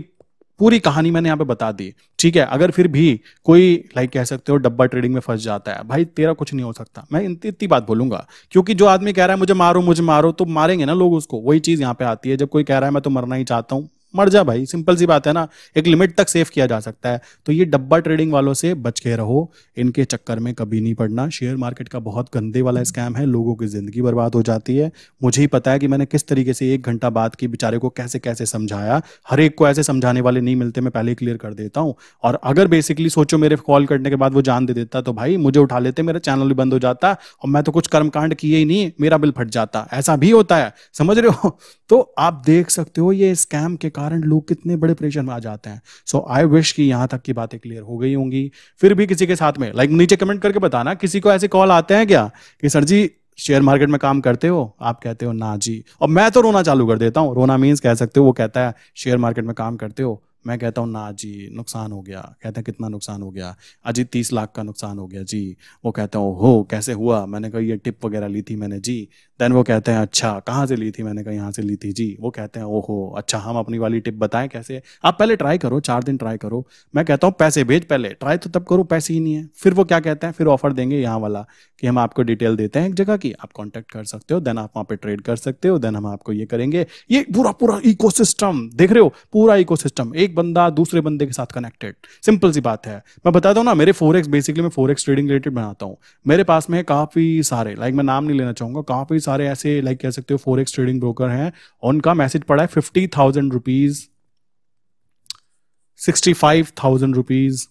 पूरी कहानी मैंने यहाँ पे बता दी ठीक है अगर फिर भी कोई लाइक कह सकते हो डब्बा ट्रेडिंग में फंस जाता है भाई तेरा कुछ नहीं हो सकता मैं इतनी बात बोलूंगा क्योंकि जो आदमी कह रहा है मुझे मारो मुझे मारो तो मारेंगे ना लोग उसको वही चीज यहाँ पे आती है जब कोई कह रहा है मैं तो मरना ही चाहता हूँ मर जा भाई सिंपल सी बात है ना एक लिमिट तक सेव किया जा सकता है तो ये डब्बा ट्रेडिंग वालों से बच के रहो इनके चक्कर में कभी नहीं पड़ना शेयर मार्केट का बहुत गंदे वाला स्कैम है लोगों की ज़िंदगी बर्बाद हो जाती है मुझे ही पता है कि मैंने किस तरीके से एक घंटा बाद की बेचारे को कैसे कैसे समझाया हर एक को ऐसे समझाने वाले नहीं मिलते मैं पहले क्लियर कर देता हूँ और अगर बेसिकली सोचो मेरे कॉल करने के बाद वो जान दे देता तो भाई मुझे उठा लेते मेरा चैनल भी बंद हो जाता और मैं तो कुछ कर्मकांड किए ही नहीं मेरा बिल फट जाता ऐसा भी होता है समझ रहे हो तो आप देख सकते हो ये स्कैम के कारण लोग कितने बड़े प्रेशर में आ जाते हैं सो आई विश कि यहाँ तक की बातें क्लियर हो गई होंगी फिर भी किसी के साथ में लाइक like, नीचे कमेंट करके बताना किसी को ऐसे कॉल आते हैं क्या कि सर जी शेयर मार्केट में काम करते हो आप कहते हो ना जी और मैं तो रोना चालू कर देता हूँ रोना मीन्स कह सकते हो वो कहता है शेयर मार्केट में काम करते हो मैं कहता हूँ ना जी नुकसान हो गया कहते हैं कितना नुकसान हो गया अजी तीस लाख का नुकसान हो गया जी वो कहते हैं हो कैसे हुआ मैंने कहा ये टिप वगैरह ली थी मैंने जी देन वो कहते हैं अच्छा कहाँ से ली थी मैंने कहा यहाँ से ली थी जी वो कहते हैं ओहो अच्छा हम अपनी वाली टिप बताएं कैसे आप पहले ट्राई करो चार दिन ट्राई करो मैं कहता हूँ पैसे भेज पहले ट्राई तो तब करो पैसे ही नहीं है फिर वो क्या कहते हैं फिर ऑफर देंगे यहाँ वाला कि हम आपको डिटेल देते हैं एक जगह की आप कॉन्टैक्ट कर सकते हो देन आप वहाँ पर ट्रेड कर सकते हो देन हम आपको ये करेंगे ये पूरा पूरा इको देख रहे हो पूरा इको एक बंदा दूसरे बंदे के साथ कनेक्टेड सिंपल सी बात है मैं बता हूँ ना मेरे फोर एक्स बेसिकली मैं फोर एक्स ट्रेडिंग रिलेटेड बनाता हूँ मेरे पास में काफ़ी सारे लाइक मैं नाम नहीं लेना चाहूंगा काफ़ी सारे ऐसे लाइक कह सकते हो फोर ट्रेडिंग ब्रोकर हैं उनका मैसेज पड़ा है fifty thousand rupees sixty five thousand rupees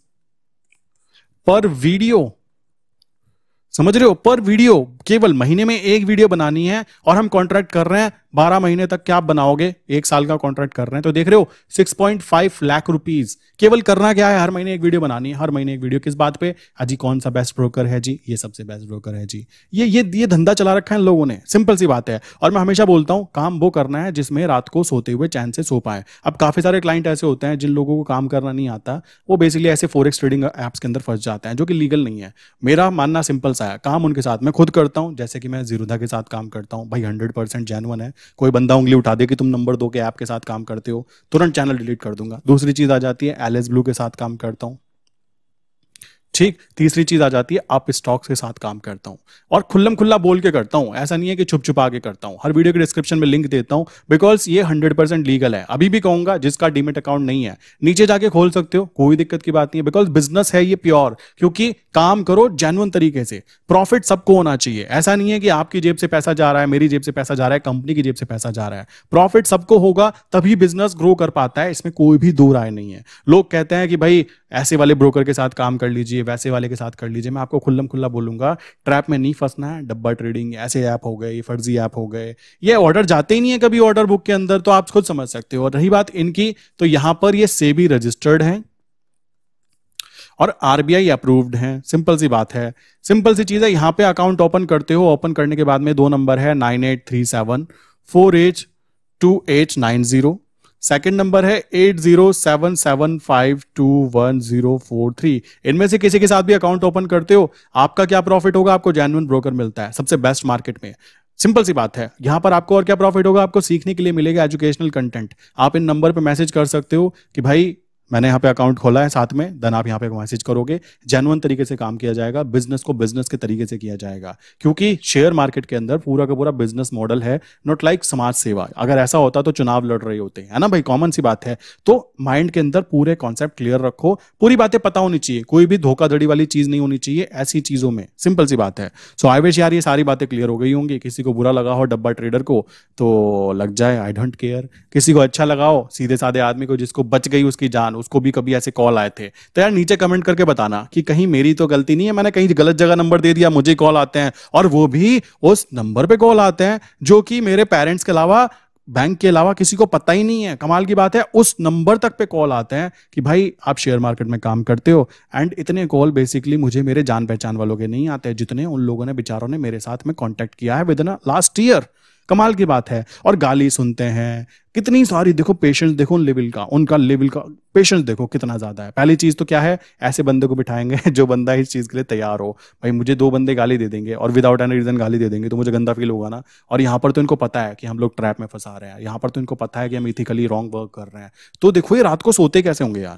पर वीडियो समझ रहे हो पर वीडियो केवल महीने में एक वीडियो बनानी है और हम कॉन्ट्रैक्ट कर रहे हैं बारह महीने तक क्या आप बनाओगे एक साल का कॉन्ट्रैक्ट कर रहे हैं तो देख रहे हो six point five lakh rupees केवल करना क्या है हर महीने एक वीडियो बनानी है हर महीने एक वीडियो किस बात पे अजी कौन सा बेस्ट ब्रोकर है जी ये सबसे बेस्ट ब्रोकर है जी ये ये ये धंधा चला रखा है लोगों ने सिंपल सी बात है और मैं हमेशा बोलता हूँ काम वो करना है जिसमें रात को सोते हुए चैन से सो पाए अब काफी सारे क्लाइंट ऐसे होते हैं जिन लोगों को काम करना नहीं आता वो बेसिकली ऐसे फोरेक्स ट्रेडिंग एप्स के अंदर फंस जाते हैं जो कि लीगल नहीं है मेरा मानना सिंपल सा है काम उनके साथ मैं खुद करता करता हूँ जैसे कि मैं जीरोधा के साथ काम करता हूँ भाई हंड्रेड परसेंट जेनवन है कोई बंदा उंगली उठा दे कि तुम नंबर दो के ऐप के साथ काम करते हो तुरंत चैनल डिलीट कर दूंगा दूसरी चीज़ आ जाती है एल ब्लू के साथ काम करता हूँ ठीक तीसरी चीज आ जाती है आप स्टॉक्स के साथ काम करता हूं और खुल्लम खुल्ला बोल के करता हूं ऐसा नहीं है कि छुप छुपा के करता हूं हर वीडियो के डिस्क्रिप्शन में लिंक देता हूं बिकॉज ये हंड्रेड परसेंट लीगल है अभी भी कहूंगा जिसका डीमेट अकाउंट नहीं है नीचे जाके खोल सकते हो कोई दिक्कत की बात नहीं है बिकॉज बिजनेस है ये प्योर क्योंकि काम करो जेनुअन तरीके से प्रॉफिट सबको होना चाहिए ऐसा नहीं है कि आपकी जेब से पैसा जा रहा है मेरी जेब से पैसा जा रहा है कंपनी की जेब से पैसा जा रहा है प्रॉफिट सबको होगा तभी बिजनेस ग्रो कर पाता है इसमें कोई भी दो राय नहीं है लोग कहते हैं कि भाई ऐसे वाले ब्रोकर के साथ काम कर लीजिए वैसे वाले के साथ कर लीजिए मैं आपको खुल्लम खुल्ला बोलूंगा ट्रैप में नहीं फंसना है डब्बा ट्रेडिंग ऐसे ऐप हो गए फर्जी ऐप हो गए ये ऑर्डर जाते ही नहीं है कभी ऑर्डर बुक के अंदर तो आप खुद समझ सकते हो और रही बात इनकी तो यहां पर ये सेबी रजिस्टर्ड है और आरबीआई अप्रूव्ड है सिंपल सी बात है सिंपल सी चीज है यहां पे अकाउंट ओपन करते हो ओपन करने के बाद में दो नंबर है nine eight three seven four eight two eight nine zero second number है eight zero seven seven five two one zero four three इनमें से किसी के साथ भी अकाउंट ओपन करते हो आपका क्या प्रॉफिट होगा आपको जेनुअन ब्रोकर मिलता है सबसे बेस्ट मार्केट में सिंपल सी बात है यहां पर आपको और क्या प्रॉफिट होगा आपको सीखने के लिए मिलेगा एजुकेशनल कंटेंट आप इन नंबर पर मैसेज कर सकते हो कि भाई मैंने यहाँ पे अकाउंट खोला है साथ में देन आप यहाँ पे मैसेज करोगे जेनुअन तरीके से काम किया जाएगा बिजनेस को बिजनेस के तरीके से किया जाएगा क्योंकि शेयर मार्केट के अंदर पूरा का पूरा बिजनेस मॉडल है नॉट लाइक समाज सेवा अगर ऐसा होता तो चुनाव लड़ रहे होते हैं ना भाई कॉमन सी बात है तो माइंड के अंदर पूरे कॉन्सेप्ट क्लियर रखो पूरी बातें पता होनी चाहिए कोई भी धोखाधड़ी वाली चीज नहीं होनी चाहिए ऐसी चीजों में सिंपल सी बात है सो आई विश यार ये सारी बातें क्लियर हो गई होंगी किसी को बुरा लगा हो डब्बा ट्रेडर को तो लग जाए आई डोंट केयर किसी को अच्छा लगाओ सीधे साधे आदमी को जिसको बच गई उसकी जान दौरान उसको भी कभी ऐसे कॉल आए थे तो यार नीचे कमेंट करके बताना कि कहीं मेरी तो गलती नहीं है मैंने कहीं गलत जगह नंबर दे दिया मुझे कॉल आते हैं और वो भी उस नंबर पे कॉल आते हैं जो कि मेरे पेरेंट्स के अलावा बैंक के अलावा किसी को पता ही नहीं है कमाल की बात है उस नंबर तक पे कॉल आते हैं कि भाई आप शेयर मार्केट में काम करते हो एंड इतने कॉल बेसिकली मुझे मेरे जान पहचान वालों के नहीं आते जितने उन लोगों ने बेचारों ने मेरे साथ में कॉन्टैक्ट किया है विद इन लास्ट ईयर कमाल की बात है और गाली सुनते हैं कितनी सारी देखो पेशेंस देखो लेवल का उनका लेवल का पेशेंस देखो कितना ज्यादा है पहली चीज तो क्या है ऐसे बंदे को बिठाएंगे जो बंदा इस चीज के लिए तैयार हो भाई मुझे दो बंदे गाली दे देंगे और विदाउट एनी रीजन गाली दे देंगे तो मुझे गंदा फील होगा ना और यहाँ पर तो इनको पता है कि हम लोग ट्रैप में फंसा रहे हैं यहाँ पर तो इनको पता है कि हम इथिकली रॉन्ग वर्क कर रहे हैं तो देखो ये रात को सोते कैसे होंगे यार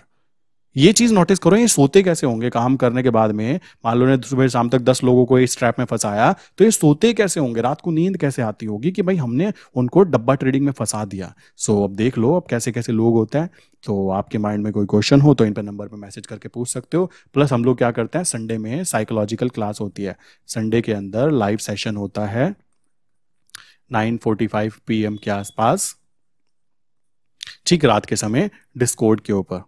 ये चीज नोटिस करो ये सोते कैसे होंगे काम करने के बाद में मान लो ने सुबह शाम तक दस लोगों को इस ट्रैप में फंसाया तो ये सोते कैसे होंगे रात को नींद कैसे आती होगी कि भाई हमने उनको डब्बा ट्रेडिंग में फंसा दिया सो अब देख लो अब कैसे कैसे लोग होते हैं तो आपके माइंड में कोई क्वेश्चन हो तो इन पर नंबर पर मैसेज करके पूछ सकते हो प्लस हम लोग क्या करते हैं संडे में साइकोलॉजिकल क्लास होती है संडे के अंदर लाइव सेशन होता है 9:45 पीएम के आसपास ठीक रात के समय डिस्कोड के ऊपर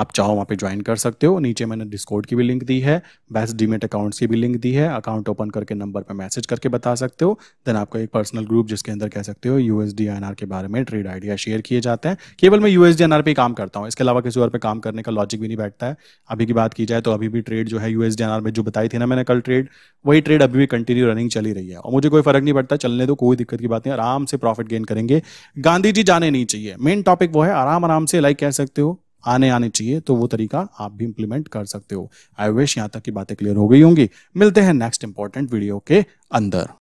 आप चाहो वहाँ पे ज्वाइन कर सकते हो नीचे मैंने डिस्कोड की भी लिंक दी है बेस्ट डीमेट अकाउंट्स की भी लिंक दी है अकाउंट ओपन करके नंबर पर मैसेज करके बता सकते हो देन आपका एक पर्सनल ग्रुप जिसके अंदर कह सकते हो यू एस के बारे में ट्रेड आइडिया शेयर किए जाते हैं केवल मैं यू एस पे ही काम करता हूँ इसके अलावा किसी और पे काम करने का लॉजिक भी नहीं बैठता है अभी की बात की जाए तो अभी भी ट्रेड जो है यू एस में जो बताई थी ना मैंने कल ट्रेड वही ट्रेड अभी भी कंटिन्यू रनिंग चली रही है और मुझे कोई फर्क नहीं पड़ता चलने दो कोई दिक्कत की बात नहीं आराम से प्रॉफिट गेन करेंगे गांधी जी जाने नहीं चाहिए मेन टॉपिक वो है आराम आराम से लाइक कह सकते हो आने आने चाहिए तो वो तरीका आप भी इंप्लीमेंट कर सकते हो आई विश यहाँ तक की बातें क्लियर हो गई होंगी मिलते हैं नेक्स्ट इंपॉर्टेंट वीडियो के अंदर